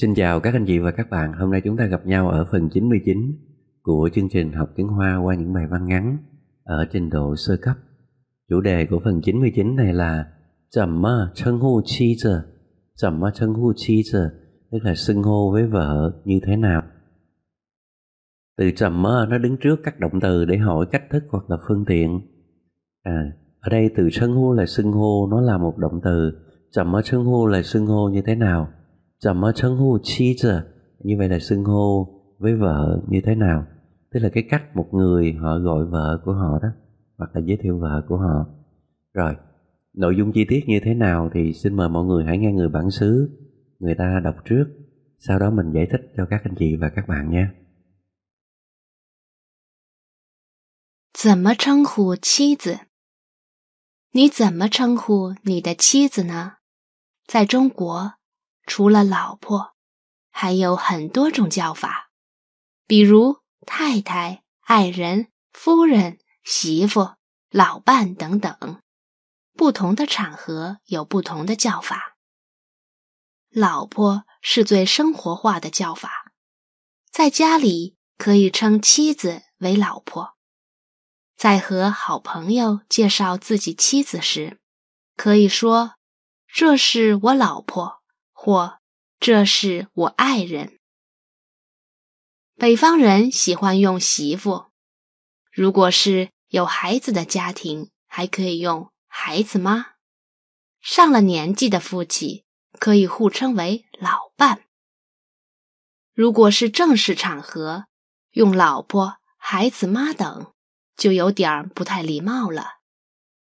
Xin chào các anh chị và các bạn, hôm nay chúng ta gặp nhau ở phần 99 của chương trình học tiếng Hoa qua những bài văn ngắn ở trình độ sơ cấp. Chủ đề của phần 99 này là Trầm mơ chân hô chi giờ Trầm mơ chân hô chi giờ Tức là xưng hô với vợ như thế nào Từ trầm mơ nó đứng trước các động từ để hỏi cách thức hoặc là phương tiện à, Ở đây từ sân hô là xưng hô nó là một động từ Trầm mơ sân hô là xưng hô như thế nào 怎么称呼妻子 như à? vậy là xưng hô với vợ như thế nào tức là cái cách một người họ gọi vợ của họ đó hoặc là giới thiệu vợ của họ rồi nội dung chi tiết như thế nào thì xin mời mọi người hãy nghe người bản xứ người ta đọc trước sau đó mình giải thích cho các anh chị và các bạn nhé 怎么称呼妻子？你怎么称呼你的妻子呢？在中国，除了老婆，还有很多种叫法，比如太太、爱人、夫人、媳妇、老伴等等。不同的场合有不同的叫法。老婆是最生活化的叫法，在家里可以称妻子为老婆，在和好朋友介绍自己妻子时，可以说：“这是我老婆。”或，这是我爱人。北方人喜欢用媳妇，如果是有孩子的家庭，还可以用孩子妈。上了年纪的父亲可以互称为老伴。如果是正式场合，用老婆、孩子妈等就有点儿不太礼貌了。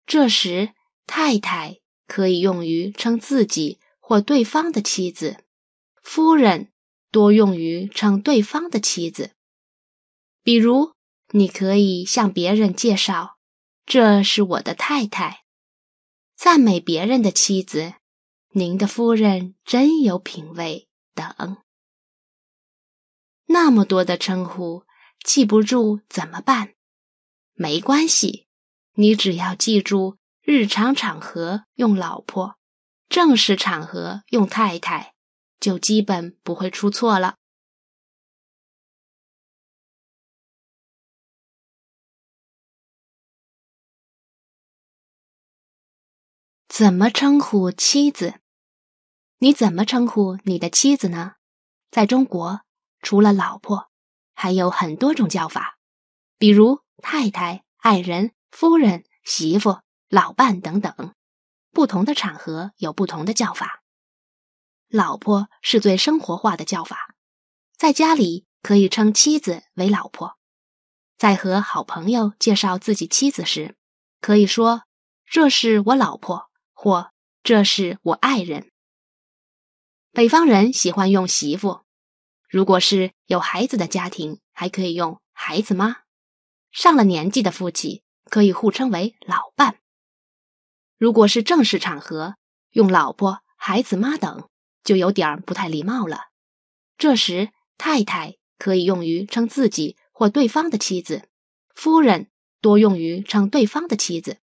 这时，太太可以用于称自己。或对方的妻子、夫人，多用于称对方的妻子。比如，你可以向别人介绍：“这是我的太太。”赞美别人的妻子：“您的夫人真有品味。”等。那么多的称呼记不住怎么办？没关系，你只要记住日常场合用“老婆”。正式场合用太太，就基本不会出错了。怎么称呼妻子？你怎么称呼你的妻子呢？在中国，除了老婆，还有很多种叫法，比如太太、爱人、夫人、媳妇、老伴等等。不同的场合有不同的叫法，老婆是最生活化的叫法，在家里可以称妻子为老婆，在和好朋友介绍自己妻子时，可以说这是我老婆或这是我爱人。北方人喜欢用媳妇，如果是有孩子的家庭，还可以用孩子妈。上了年纪的夫妻可以互称为老伴。如果是正式场合，用“老婆”“孩子妈”等就有点儿不太礼貌了。这时，“太太”可以用于称自己或对方的妻子，“夫人”多用于称对方的妻子。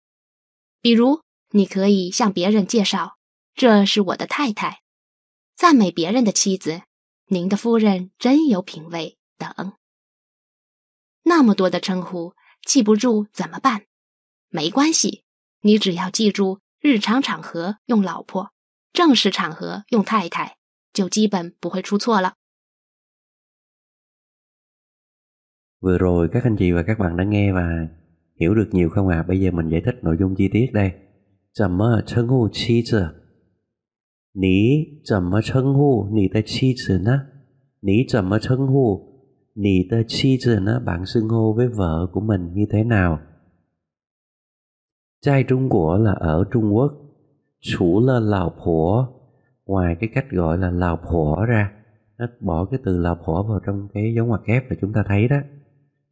比如，你可以向别人介绍：“这是我的太太。”赞美别人的妻子：“您的夫人真有品位。”等。那么多的称呼记不住怎么办？没关系。你只要记住，日常场合用“老婆”，正式场合用“太太”，就基本不会出错了。Vừa rồi các anh chị và các bạn đã nghe và hiểu được nhiều không ạ? À? Bây giờ mình giải thích nội dung chi tiết đây. 怎么称呼妻子？你怎么称呼你的妻子呢？你怎么称呼你的妻子呢？Bạn xưng hô với vợ của mình như thế nào? Trai Trung Quốc là ở Trung Quốc Chủ là Lào Phổ Ngoài cái cách gọi là Lào Phổ ra Nó bỏ cái từ Lào Phổ vào trong cái dấu ngoặc kép là chúng ta thấy đó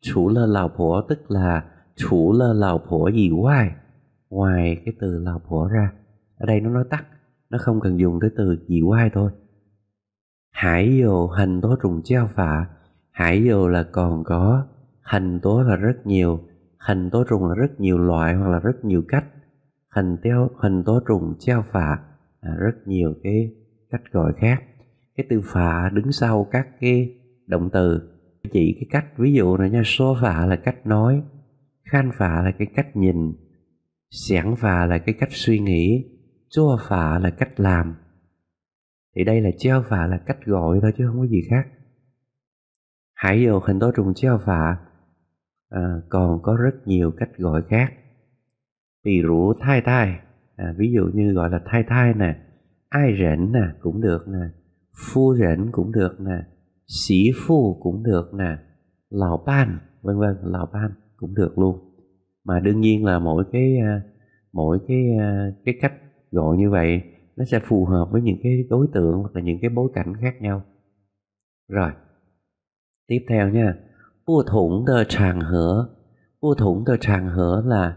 Chủ là Lào Phổ tức là Chủ là Lào Phổ gì hoài Ngoài cái từ Lào Phổ ra Ở đây nó nói tắt Nó không cần dùng tới từ gì hoài thôi Hải dồ hành tố trùng treo phạ Hải dồ là còn có Hành tố là rất nhiều Hình tố trùng là rất nhiều loại hoặc là rất nhiều cách hình teo hình tố trùng treo phà à, rất nhiều cái cách gọi khác cái từ phà đứng sau các cái động từ chỉ cái cách ví dụ này nha số phà là cách nói khan phà là cái cách nhìn sản phà là cái cách suy nghĩ chua phà là cách làm thì đây là treo phà là cách gọi thôi chứ không có gì khác hãy dùng hình tố trùng treo phạ à, còn có rất nhiều cách gọi khác tỳ rũ thai thai à, ví dụ như gọi là thai thai nè ai rảnh nè cũng được nè phu rảnh cũng được nè sĩ phu cũng được nè lão ban vân vân lão ban cũng được luôn mà đương nhiên là mỗi cái à, mỗi cái à, cái cách gọi như vậy nó sẽ phù hợp với những cái đối tượng hoặc là những cái bối cảnh khác nhau rồi tiếp theo nha 不同的场合不同的场合 là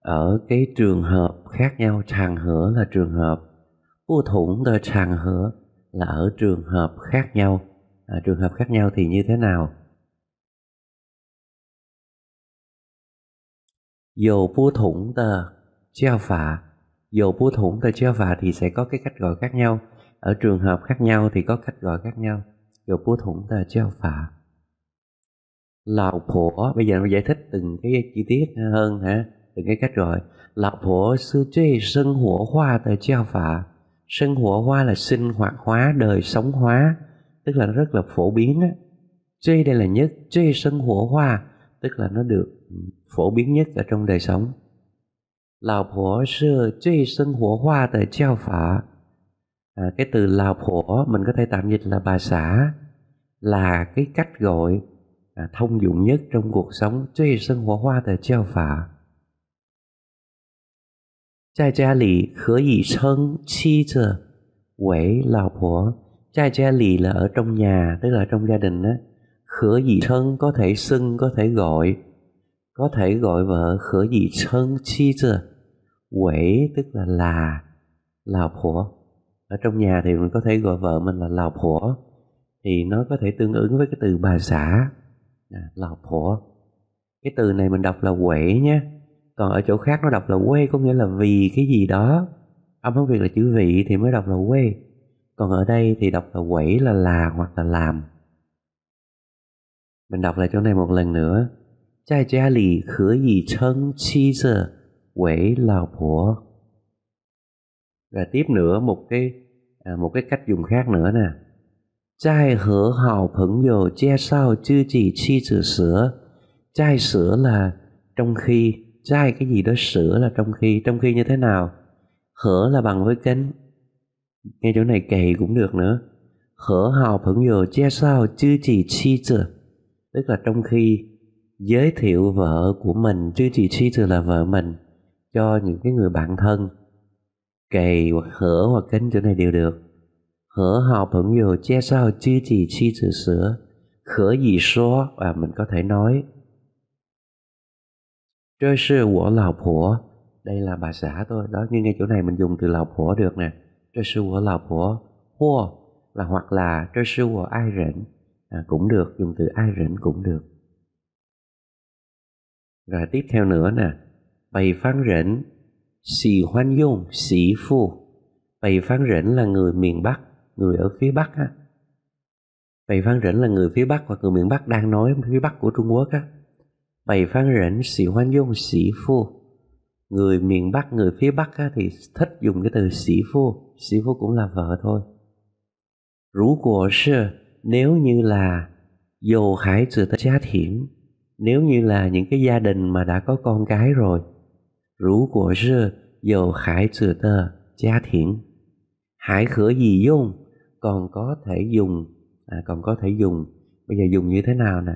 ở cái trường hợp khác nhau trường hợp là trường hợp bu thủng the trường hợp là ở trường hợp khác nhau à, trường hợp khác nhau thì như thế nào dầu bu thủng the treo phả dầu bu thủng the treo phả thì sẽ có cái cách gọi khác nhau ở trường hợp khác nhau thì có cách gọi khác nhau dầu bu thủng the treo phả lào phổ bây giờ nó giải thích từng cái chi tiết hơn hả từng cái cách rồi lào phổ sư truy sân hỏa hoa tờ treo phạ sân hỏa hoa là sinh hoạt hóa đời sống hóa tức là nó rất là phổ biến á truy đây là nhất truy sân hỏa hoa tức là nó được ừ, phổ biến nhất ở trong đời sống lào phổ sư truy sân hỏa hoa tờ treo phạ à, cái từ lào phổ mình có thể tạm dịch là bà xã là cái cách gọi à, thông dụng nhất trong cuộc sống, hóa là ở trong nhà, tức là trong gia đình á. Khở dị thân có thể xưng, có thể gọi, có thể gọi vợ khở dị thân chi chứ. Quể tức là là, lào phủa. Ở trong nhà thì mình có thể gọi vợ mình là lào phủa, thì nó có thể tương ứng với cái từ bà xã À, lão phổ cái từ này mình đọc là quệ nhé còn ở chỗ khác nó đọc là quê có nghĩa là vì cái gì đó âm tiếng việt là chữ vị thì mới đọc là quê còn ở đây thì đọc là quẩy là là hoặc là làm mình đọc lại chỗ này một lần nữa Chai gia lì khứ gì chân chi giờ quẩy lào bố Rồi tiếp nữa một cái à, một cái cách dùng khác nữa nè 在和好朋友介绍自己妻子时，在 sửa là trong khi, 在 cái gì đó sửa là như thế nào? là bằng với cánh. Ngay chỗ này kỳ cũng được nữa. Tức là trong khi giới thiệu vợ của mình, chứ chỉ chi tử là vợ mình, cho những cái người bạn thân. Kỳ hoặc hở hoặc cánh chỗ này đều được. 和好朋友介绍自己妻子时，可以说啊，mình có thể nói. Đây là Đây là bà xã tôi Đó, nhưng ngay chỗ này mình dùng từ được nè. Đây là của lão 婆. Hoặc là hoặc là đây là của ai rỉnh. À, cũng được, dùng từ ai rỉnh cũng được. Rồi tiếp theo nữa nè. Bày phán rỉnh. Xì hoan dung, xì phu. Bày phán rỉnh là người miền Bắc người ở phía Bắc á. Bày Phan Rỉnh là người phía Bắc hoặc người miền Bắc đang nói phía Bắc của Trung Quốc á. Bày Phan Rỉnh sĩ hoan dung sĩ phu. Người miền Bắc, người phía Bắc á, thì thích dùng cái từ sĩ phu. Sĩ phu cũng là vợ thôi. Rú của sư nếu như là dầu khải sự tới giá thiểm nếu như là những cái gia đình mà đã có con cái rồi rú của sư dầu khải sự tờ gia thiện hải khở gì dung còn có thể dùng à, còn có thể dùng bây giờ dùng như thế nào nè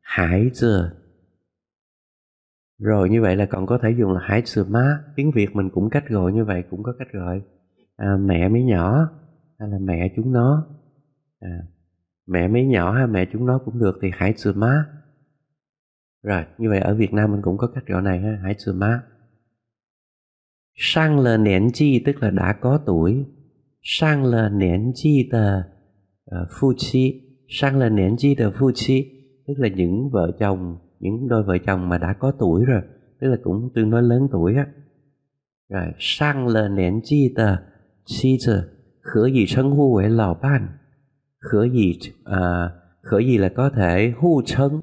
hải dừa rồi như vậy là còn có thể dùng là hải dừa má tiếng việt mình cũng cách gọi như vậy cũng có cách gọi à, mẹ mấy nhỏ hay là mẹ chúng nó à, mẹ mấy nhỏ hay mẹ chúng nó cũng được thì hải dừa má rồi như vậy ở việt nam mình cũng có cách gọi này ha hải dừa má sang là nén chi tức là đã có tuổi 上了年纪的呃夫妻，上了年纪的夫妻，tức à, là những vợ chồng, những đôi vợ chồng mà đã có tuổi rồi, tức là cũng tương đối lớn tuổi á. Rồi, sang là nén chi tờ, chi tờ, khở gì sân hu với lão ban, khở gì, à, khở gì là có thể hu sân,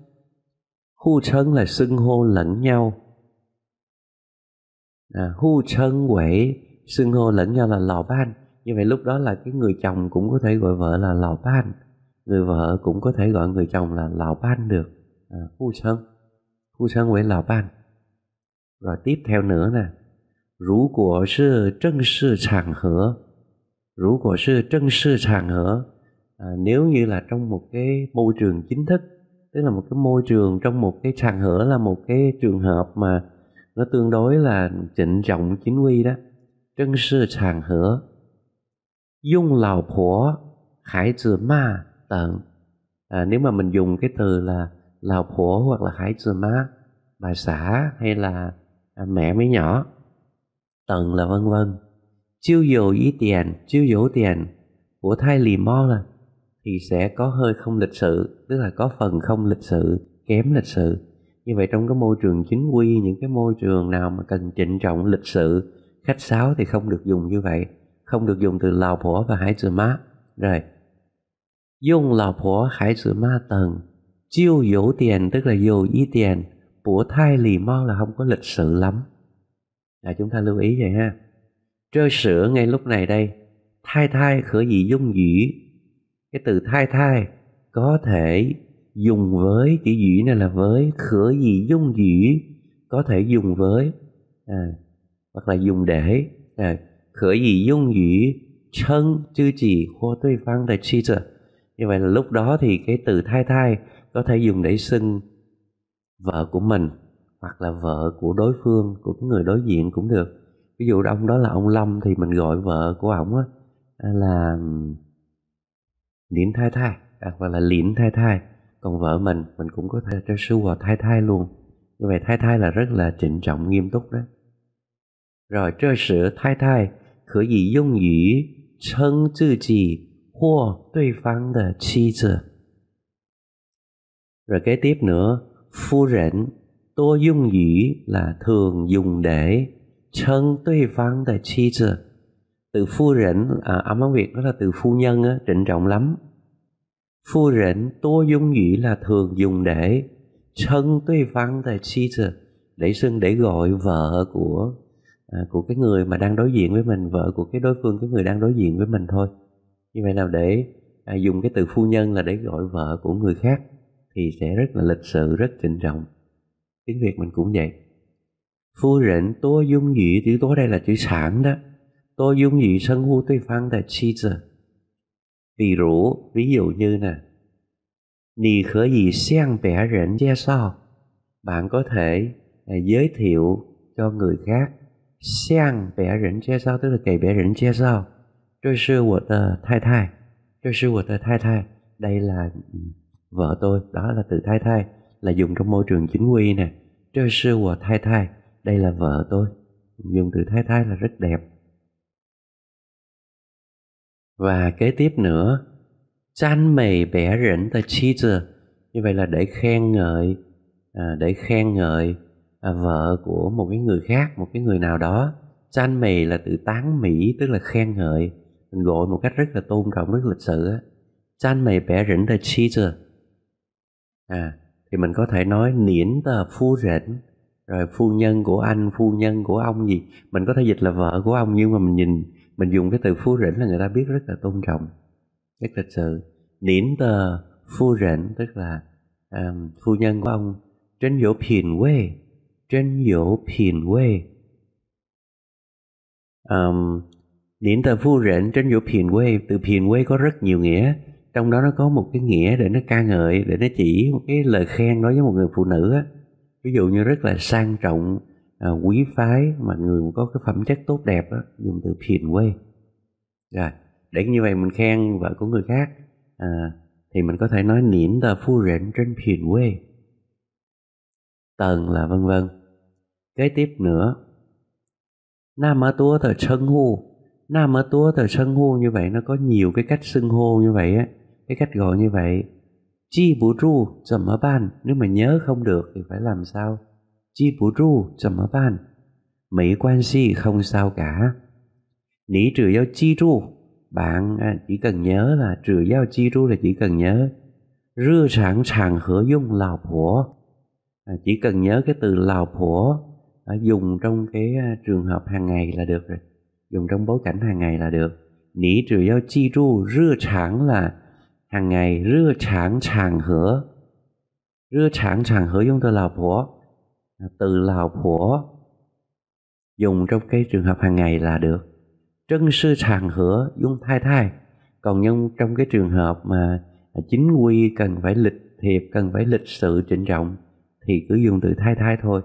hu sân là xưng hô lẫn nhau. À, hu sân với xưng hô lẫn nhau là lão ban như vậy lúc đó là cái người chồng cũng có thể gọi vợ là lào ban người vợ cũng có thể gọi người chồng là lào ban được à, phu sân phu sân với lào ban rồi tiếp theo nữa nè rú của sư trân sư sàng hở rú của sư trân sư sàng hở à, nếu như là trong một cái môi trường chính thức tức là một cái môi trường trong một cái sàng hở là một cái trường hợp mà nó tương đối là trịnh trọng chính quy đó trân sư sàng hở dung lão 婆 khải trừ ma tận à, nếu mà mình dùng cái từ là hoặc là khải trừ ma bà xã hay là à, mẹ mới nhỏ tận là vân vân chiêu dụ ý tiền chiêu dụ tiền của thai lì mo là thì sẽ có hơi không lịch sự tức là có phần không lịch sự kém lịch sự như vậy trong cái môi trường chính quy những cái môi trường nào mà cần trịnh trọng lịch sự khách sáo thì không được dùng như vậy không được dùng từ lão 婆 và hái chữ má. Rồi. Dùng lão 婆 hái chữ má tầng. Chiêu yếu tiền tức là dù y tiền. Búa thai lì mau là không có lịch sự lắm. Là chúng ta lưu ý vậy ha. Trơ sữa ngay lúc này đây. Thai thai khởi gì dung dĩ. Cái từ thai thai có thể dùng với chữ dĩ này là với khởi gì dung dĩ có thể dùng với à, hoặc là dùng để à, 可以用于称 chứ chỉ của đối phương là chi 者. Như vậy là lúc đó thì cái từ thai thai có thể dùng để xưng vợ của mình hoặc là vợ của đối phương của cái người đối diện cũng được ví dụ ông đó là ông lâm thì mình gọi vợ của ông á là liễn thai thai à, hoặc là liễn thai thai còn vợ mình mình cũng có thể cho sư vào thai thai luôn như vậy thai thai là rất là trịnh trọng nghiêm túc đó rồi chơi sữa thai thai 可以用于称自己或对方的妻子。Rồi kế tiếp nữa, phu rỉnh tôi dùng dĩ là thường dùng để 称对方的妻子。Từ phu rỉnh, à, âm tiếng Việt đó là từ phu nhân, á, trịnh trọng lắm. Phu rỉnh tôi dùng dĩ là thường dùng để xưng để gọi vợ của À, của cái người mà đang đối diện với mình vợ của cái đối phương cái người đang đối diện với mình thôi như vậy là để à, dùng cái từ phu nhân là để gọi vợ của người khác thì sẽ rất là lịch sự rất trịnh trọng tiếng việt mình cũng vậy phu rỉnh tô dung dị chữ tố đây là chữ sản đó tô dung dị sân hô tây phan là chi ví dụ ví dụ như nè Nì khở gì sang bẻ rỉnh ra sao bạn có thể à, giới thiệu cho người khác 向别人介绍，就是给别人介绍，这是我的太太，这是我的太太，đây là ừ, vợ tôi, đó là từ thái thái là dùng trong môi trường chính quy nè. Trơ sư của thái thái, đây là vợ tôi. Dùng từ thái thái là rất đẹp. Và kế tiếp nữa, chan mày bẻ rỉnh tờ chi Như vậy là để khen ngợi, à, để khen ngợi À, vợ của một cái người khác một cái người nào đó san mì là từ tán mỹ tức là khen ngợi mình gọi một cách rất là tôn trọng rất lịch sự á san mì bẻ rỉnh tờ chi chưa à thì mình có thể nói niễn tờ phu rỉnh rồi phu nhân của anh phu nhân của ông gì mình có thể dịch là vợ của ông nhưng mà mình nhìn mình dùng cái từ phu rỉnh là người ta biết rất là tôn trọng rất lịch sự niễn tờ phu rỉnh tức là um, phu nhân của ông trên dỗ phiền quê 真有品味。Um, điển tờ phu rện trên vũ phiền quê từ phiền quê có rất nhiều nghĩa trong đó nó có một cái nghĩa để nó ca ngợi để nó chỉ một cái lời khen đối với một người phụ nữ á ví dụ như rất là sang trọng à, quý phái mà người có cái phẩm chất tốt đẹp á dùng từ phiền quê rồi để như vậy mình khen vợ của người khác à, thì mình có thể nói niệm tờ phu rện trên phiền quê tần là vân vân Kế tiếp nữa Nam ở túa thời sân hô Nam ở túa thời sân hô như vậy Nó có nhiều cái cách xưng hô như vậy á Cái cách gọi như vậy Chi bù ru trầm ở ban Nếu mà nhớ không được thì phải làm sao Chi bù ru trầm ở ban Mỹ quan si không sao cả Nỉ trừ giao chi ru Bạn à, chỉ cần nhớ là trừ giao chi ru là chỉ cần nhớ Rưa sẵn sàng hở dung lào phủa à, Chỉ cần nhớ cái từ lào phủa Ờ, dùng trong cái ờ, trường hợp hàng ngày là được rồi dùng trong bối cảnh hàng ngày là được Nỉ trừ yêu chi tru rưa tráng là hàng ngày rưa tráng tràng hứa rưa tráng tràng hứa dùng ờ, từ lào phổ từ lào phổ dùng trong cái trường hợp hàng ngày là được trân sư tràng hứa dùng thai thai còn nhưng trong cái trường hợp mà à, chính quy cần phải lịch thiệp cần phải lịch sự trịnh trọng thì cứ dùng từ thai thai thôi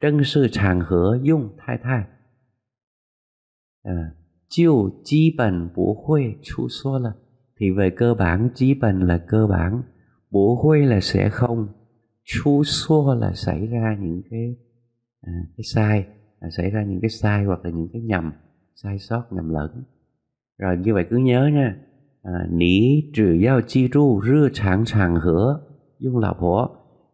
正式场合用太太，啊，就基本不会出错了。Thì về cơ bản 基本 là cơ bản, là sẽ không, là xảy ra những cái à, cái sai, là xảy ra những cái sai hoặc là những cái nhầm, sai sót nhầm lẫn. Rồi như vậy cứ nhớ nha, à, nỉ trừ giao chi ru rưa chẳng sàng hứa, dung lập hổ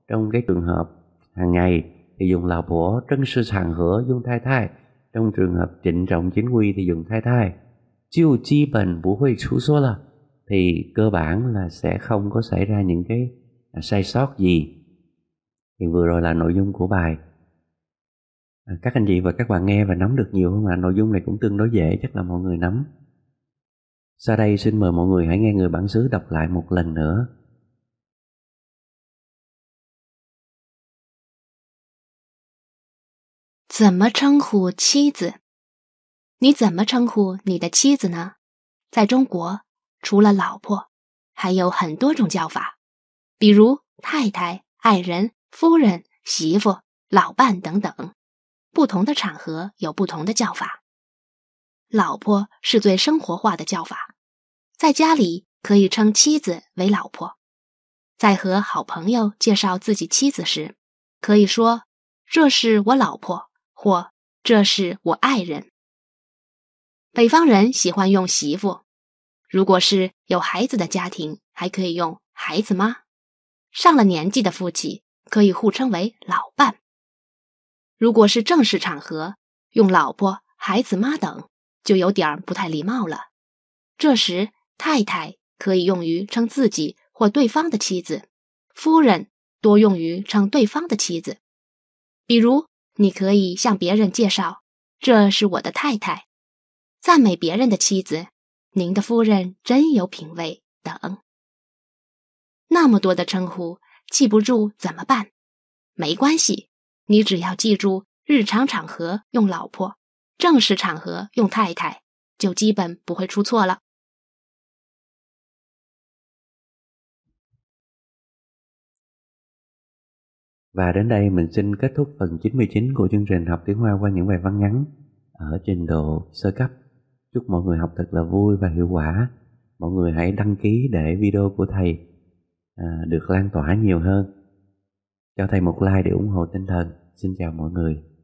trong cái trường hợp hàng ngày thì dùng lão bổ trân sư sàng hở dùng thai thai trong trường hợp trịnh trọng chính quy thì dùng thai thai chiêu chi bền vũ huy chú số là thì cơ bản là sẽ không có xảy ra những cái à, sai sót gì thì vừa rồi là nội dung của bài à, các anh chị và các bạn nghe và nắm được nhiều hơn, ạ nội dung này cũng tương đối dễ chắc là mọi người nắm sau đây xin mời mọi người hãy nghe người bản xứ đọc lại một lần nữa 怎么称呼妻子？你怎么称呼你的妻子呢？在中国，除了“老婆”，还有很多种叫法，比如“太太”、“爱人”、“夫人”、“媳妇”、“老伴”等等。不同的场合有不同的叫法，“老婆”是最生活化的叫法，在家里可以称妻子为“老婆”；在和好朋友介绍自己妻子时，可以说：“这是我老婆。”或，这是我爱人。北方人喜欢用媳妇，如果是有孩子的家庭，还可以用孩子妈。上了年纪的父亲可以互称为老伴。如果是正式场合，用老婆、孩子妈等就有点儿不太礼貌了。这时，太太可以用于称自己或对方的妻子；夫人多用于称对方的妻子，比如。你可以向别人介绍，这是我的太太，赞美别人的妻子，您的夫人真有品味等。那么多的称呼记不住怎么办？没关系，你只要记住日常场合用老婆，正式场合用太太，就基本不会出错了。Và đến đây mình xin kết thúc phần 99 của chương trình học tiếng Hoa qua những bài văn ngắn ở trình độ sơ cấp. Chúc mọi người học thật là vui và hiệu quả. Mọi người hãy đăng ký để video của thầy à, được lan tỏa nhiều hơn. Cho thầy một like để ủng hộ tinh thần. Xin chào mọi người.